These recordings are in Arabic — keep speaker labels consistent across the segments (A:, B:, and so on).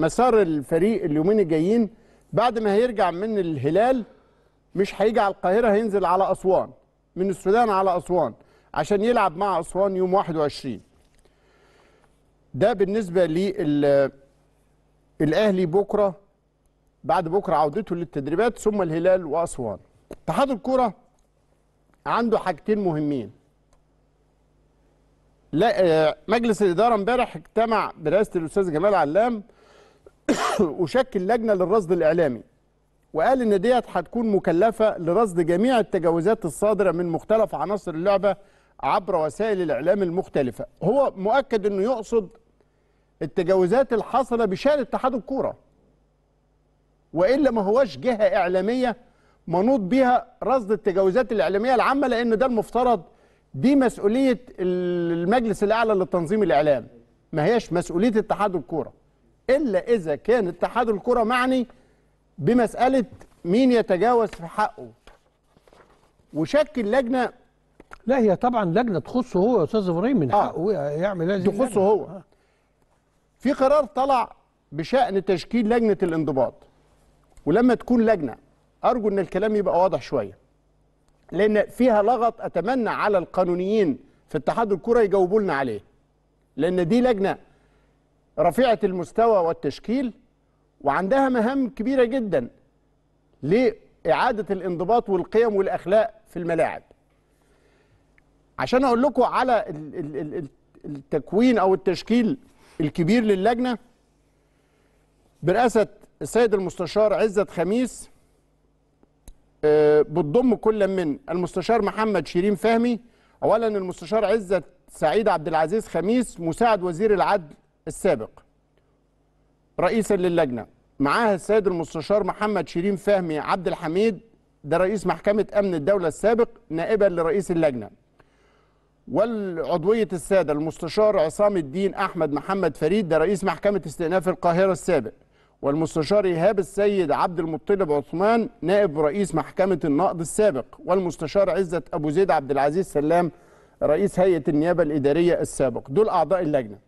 A: مسار الفريق اليومين الجايين بعد ما هيرجع من الهلال مش هيجي على القاهره هينزل على اسوان من السودان على اسوان عشان يلعب مع اسوان يوم 21 ده بالنسبه الاهلي بكره بعد بكره عودته للتدريبات ثم الهلال واسوان اتحاد الكوره عنده حاجتين مهمين لا آه، مجلس الاداره امبارح اجتمع برئاسه الاستاذ جمال علام وشكل لجنه للرصد الاعلامي وقال ان ديت هتكون مكلفه لرصد جميع التجاوزات الصادره من مختلف عناصر اللعبه عبر وسائل الاعلام المختلفه هو مؤكد انه يقصد التجاوزات الحاصله بشان اتحاد الكوره والا ما هوش جهه اعلاميه منوط بها رصد التجاوزات الاعلاميه العامه لان ده المفترض دي مسؤوليه المجلس الاعلى للتنظيم الاعلام ما هيش مسؤوليه اتحاد الكوره إلا إذا كان اتحاد الكرة معني بمسألة مين يتجاوز في حقه وشكل لجنة لا هي طبعا لجنة تخصه هو يا أستاذ إبراهيم من آه. حقه يعمل هذه تخصه هو آه. في قرار طلع بشأن تشكيل لجنة الانضباط ولما تكون لجنة أرجو أن الكلام يبقى واضح شوية لأن فيها لغط أتمنى على القانونيين في اتحاد الكرة يجاوبوا لنا عليه لأن دي لجنة رفيعة المستوى والتشكيل وعندها مهام كبيرة جدا لإعادة الانضباط والقيم والأخلاق في الملاعب عشان أقول لكم على التكوين أو التشكيل الكبير للجنة برئاسة السيد المستشار عزت خميس آه، بتضم كل من المستشار محمد شيرين فهمي اولا المستشار عزت سعيد عبد العزيز خميس مساعد وزير العدل السابق رئيسا للجنه معاها السيد المستشار محمد شيرين فهمي عبد الحميد ده رئيس محكمه امن الدوله السابق نائبا لرئيس اللجنه والعضويه الساده المستشار عصام الدين احمد محمد فريد ده رئيس محكمه استئناف القاهره السابق والمستشار إيهاب السيد عبد المطلب عثمان نائب رئيس محكمة النقد السابق والمستشار عزت أبو زيد عبد العزيز سلام رئيس هيئة النيابة الإدارية السابق دول أعضاء اللجنة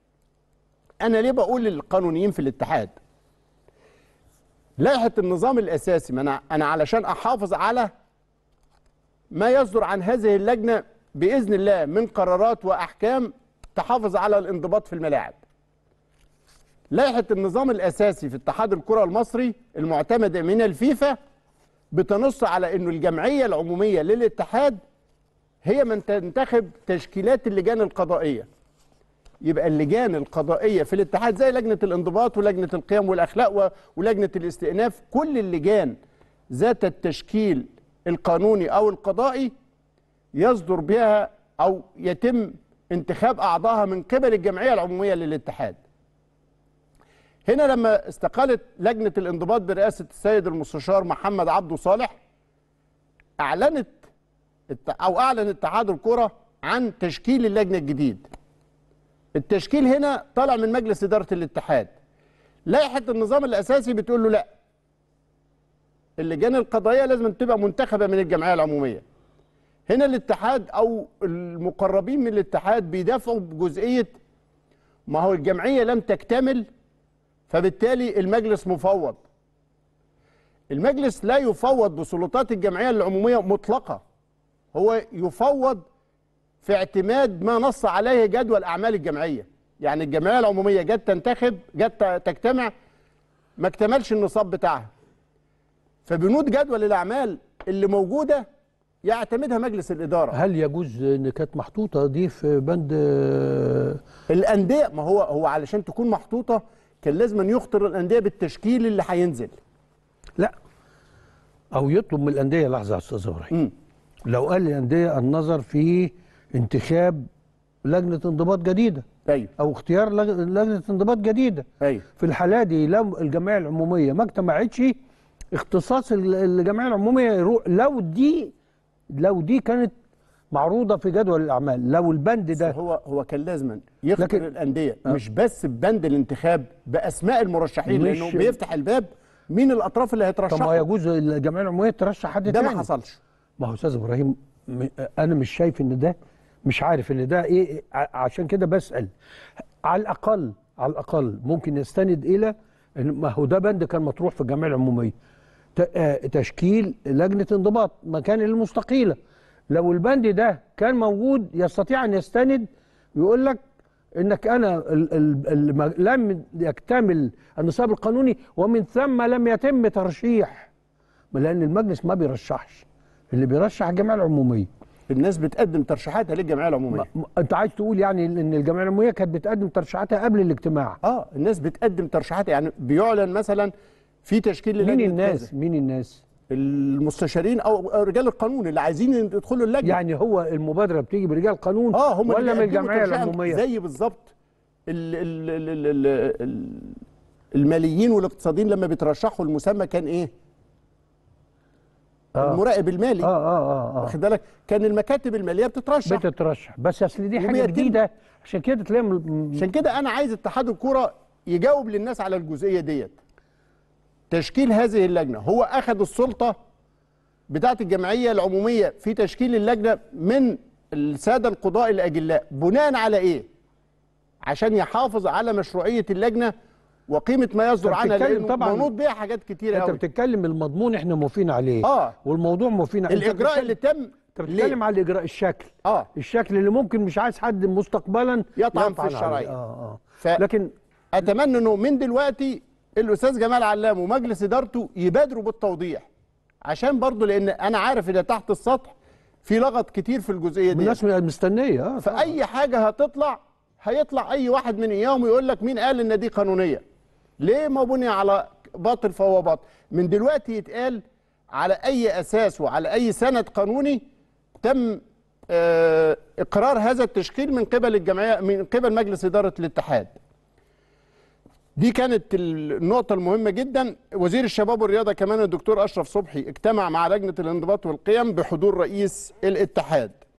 A: أنا ليه بقول للقانونيين في الاتحاد لائحة النظام الأساسي ما أنا أنا علشان أحافظ على ما يصدر عن هذه اللجنة بإذن الله من قرارات وأحكام تحافظ على الانضباط في الملاعب لائحة النظام الأساسي في اتحاد الكرة المصري المعتمدة من الفيفا بتنص على أنه الجمعية العمومية للاتحاد هي من تنتخب تشكيلات اللجان القضائية يبقى اللجان القضائيه في الاتحاد زي لجنه الانضباط ولجنه القيم والاخلاق ولجنه الاستئناف كل اللجان ذات التشكيل القانوني او القضائي يصدر بها او يتم انتخاب اعضائها من قبل الجمعيه العموميه للاتحاد. هنا لما استقالت لجنه الانضباط برئاسه السيد المستشار محمد عبده صالح اعلنت او اعلن اتحاد الكره عن تشكيل اللجنه الجديد. التشكيل هنا طالع من مجلس إدارة الاتحاد لائحة النظام الأساسي بتقول له لا اللجان القضائية لازم تبقى منتخبة من الجمعية العمومية هنا الاتحاد أو المقربين من الاتحاد بيدافعوا بجزئية ما هو الجمعية لم تكتمل فبالتالي المجلس مفوض المجلس لا يفوض بسلطات الجمعية العمومية مطلقة هو يفوض في اعتماد ما نص عليه جدول أعمال الجمعية يعني الجمعية العمومية جت تنتخب جت تجتمع ما اكتملش النصاب بتاعها فبنود جدول الأعمال اللي موجودة يعتمدها مجلس الإدارة هل يجوز إن كانت محطوطة دي في بند آه؟ الأندية ما هو هو علشان تكون محطوطة كان لازم أن يخطر الأندية بالتشكيل اللي هينزل لا أو يطلب من
B: الأندية لحظة يا أستاذ إبراهيم لو قال الأندية النظر في انتخاب لجنه انضباط جديده ايوه او اختيار لجنه انضباط جديده ايوه في الحاله دي لو الجمعيه العموميه ما اجتمعتش اختصاص الجمعيه العموميه
A: يروح لو دي لو دي كانت معروضه في جدول الاعمال لو البند ده هو هو كان لازما يختار الانديه أه مش بس ببند الانتخاب باسماء المرشحين لانه بيفتح الباب مين الاطراف اللي هيترشح طب ما
B: يجوز الجمعيه العموميه ترشح حد تاني ده ما حصلش ما هو استاذ ابراهيم انا مش شايف ان ده مش عارف ان ده ايه عشان كده بسال على الاقل على الاقل ممكن نستند الى ما هو ده بند كان مطروح في الجمعيه العموميه آه، تشكيل لجنه انضباط مكان المستقيله لو البند ده كان موجود يستطيع ان يستند يقول لك انك انا لم يكتمل النصاب القانوني ومن ثم لم يتم ترشيح لان المجلس ما بيرشحش اللي بيرشح الجمعيه العموميه الناس بتقدم ترشيحاتها للجمعيه العموميه انت عايز تقول يعني ان الجمعيه العموميه كانت بتقدم ترشيحاتها قبل الاجتماع اه الناس بتقدم ترشيحاتها
A: يعني بيعلن مثلا في تشكيل للجنه مين الناس كذا. مين الناس المستشارين او رجال القانون اللي عايزين يدخلوا اللجنه يعني هو المبادره بتيجي برجال قانون آه هم ولا من الجمعيه العموميه زي بالظبط الماليين والاقتصاديين لما بيترشحوا المسمى كان ايه آه المراقب المالي آه،, اه اه اه واخد بالك كان المكاتب الماليه بتترشح بتترشح بس اصل دي حاجه جديده عشان كده تلاقي عشان كده انا عايز اتحاد الكوره يجاوب للناس على الجزئيه ديت تشكيل هذه اللجنه هو اخذ السلطه بتاعه الجمعيه العموميه في تشكيل اللجنه من الساده القضاء الاجلاء بناء على ايه عشان يحافظ على مشروعيه اللجنه وقيمه ما يصدر عنها لانه طبعا منوط بيها حاجات كتير قوي انت بتتكلم المضمون احنا موافقين عليه اه
B: والموضوع موافقين عليه الاجراء اللي تم انت بتتكلم على الاجراء الشكل اه الشكل اللي ممكن مش عايز
A: حد مستقبلا يطعن في الشرعية اه اه لكن اتمنى انه من دلوقتي الاستاذ جمال علام ومجلس ادارته يبادروا بالتوضيح عشان برضه لان انا عارف ان تحت السطح في لغط كتير في الجزئيه دي الناس مستنيه اه فاي حاجه هتطلع هيطلع اي واحد من اياهم يقول لك مين قال ان دي قانونيه ليه ما بني على باطل فهو باطل من دلوقتي يتقال على أي أساس وعلى أي سند قانوني تم آه، إقرار هذا التشكيل من قبل الجمعية من قبل مجلس إدارة الاتحاد دي كانت النقطة المهمة جدا وزير الشباب والرياضة كمان الدكتور أشرف صبحي اجتمع مع لجنة الانضباط والقيم بحضور رئيس الاتحاد